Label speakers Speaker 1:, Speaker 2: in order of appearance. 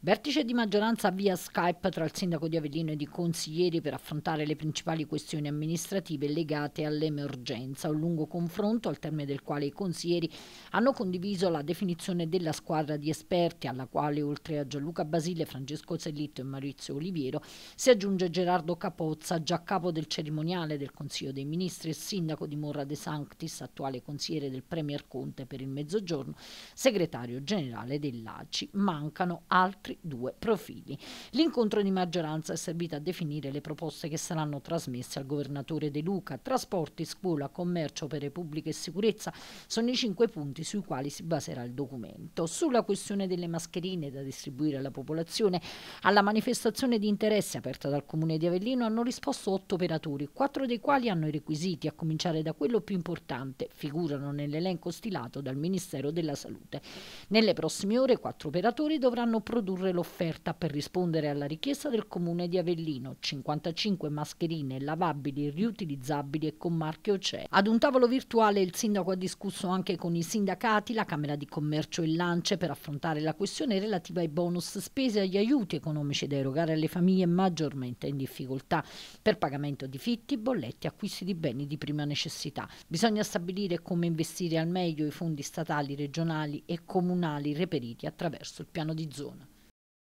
Speaker 1: Vertice di maggioranza via Skype tra il sindaco di Avellino e i consiglieri per affrontare le principali questioni amministrative legate all'emergenza. Un lungo confronto al termine del quale i consiglieri hanno condiviso la definizione della squadra di esperti alla quale oltre a Gianluca Basile, Francesco Sellitto e Maurizio Oliviero si aggiunge Gerardo Capozza, già capo del cerimoniale del Consiglio dei Ministri e sindaco di Morra de Sanctis, attuale consigliere del Premier Conte per il Mezzogiorno, segretario generale dell'ACI. Mancano altri altri due profili. L'incontro di maggioranza è servito a definire le proposte che saranno trasmesse al governatore De Luca. Trasporti, scuola, commercio, opere pubbliche e sicurezza sono i cinque punti sui quali si baserà il documento. Sulla questione delle mascherine da distribuire alla popolazione, alla manifestazione di interesse aperta dal Comune di Avellino hanno risposto otto operatori, quattro dei quali hanno i requisiti, a cominciare da quello più importante, figurano nell'elenco stilato dal Ministero della Salute. Nelle prossime ore quattro operatori dovranno produrre ridurre l'offerta per rispondere alla richiesta del comune di Avellino, 55 mascherine lavabili, riutilizzabili e con marchio CE. Ad un tavolo virtuale il sindaco ha discusso anche con i sindacati, la Camera di Commercio e Lance per affrontare la questione relativa ai bonus spese e agli aiuti economici da erogare alle famiglie maggiormente in difficoltà per pagamento di fitti, bolletti, e acquisti di beni di prima necessità. Bisogna stabilire come investire al meglio i fondi statali, regionali e comunali reperiti attraverso il piano di zona.